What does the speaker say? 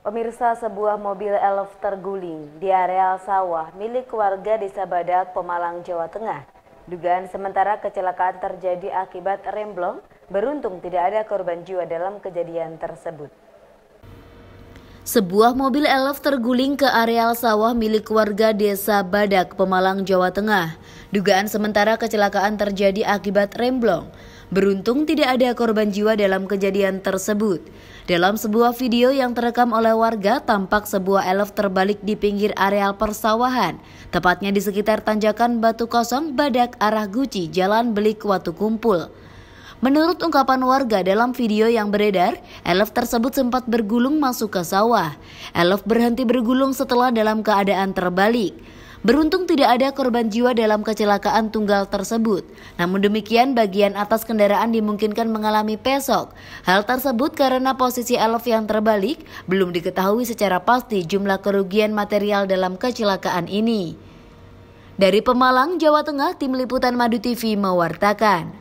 Pemirsa sebuah mobil elf terguling di areal sawah milik warga Desa Badak, Pemalang, Jawa Tengah. Dugaan sementara kecelakaan terjadi akibat remblong, beruntung tidak ada korban jiwa dalam kejadian tersebut. Sebuah mobil elf terguling ke areal sawah milik warga Desa Badak, Pemalang, Jawa Tengah. Dugaan sementara kecelakaan terjadi akibat remblong. Beruntung tidak ada korban jiwa dalam kejadian tersebut. Dalam sebuah video yang terekam oleh warga, tampak sebuah elf terbalik di pinggir areal persawahan, tepatnya di sekitar tanjakan Batu Kosong, Badak arah Guci, Jalan Belik Watu Kumpul. Menurut ungkapan warga dalam video yang beredar, elf tersebut sempat bergulung masuk ke sawah. Elf berhenti bergulung setelah dalam keadaan terbalik. Beruntung tidak ada korban jiwa dalam kecelakaan tunggal tersebut. Namun demikian bagian atas kendaraan dimungkinkan mengalami pesok. Hal tersebut karena posisi elf yang terbalik belum diketahui secara pasti jumlah kerugian material dalam kecelakaan ini. Dari Pemalang, Jawa Tengah, Tim Liputan Madu TV mewartakan.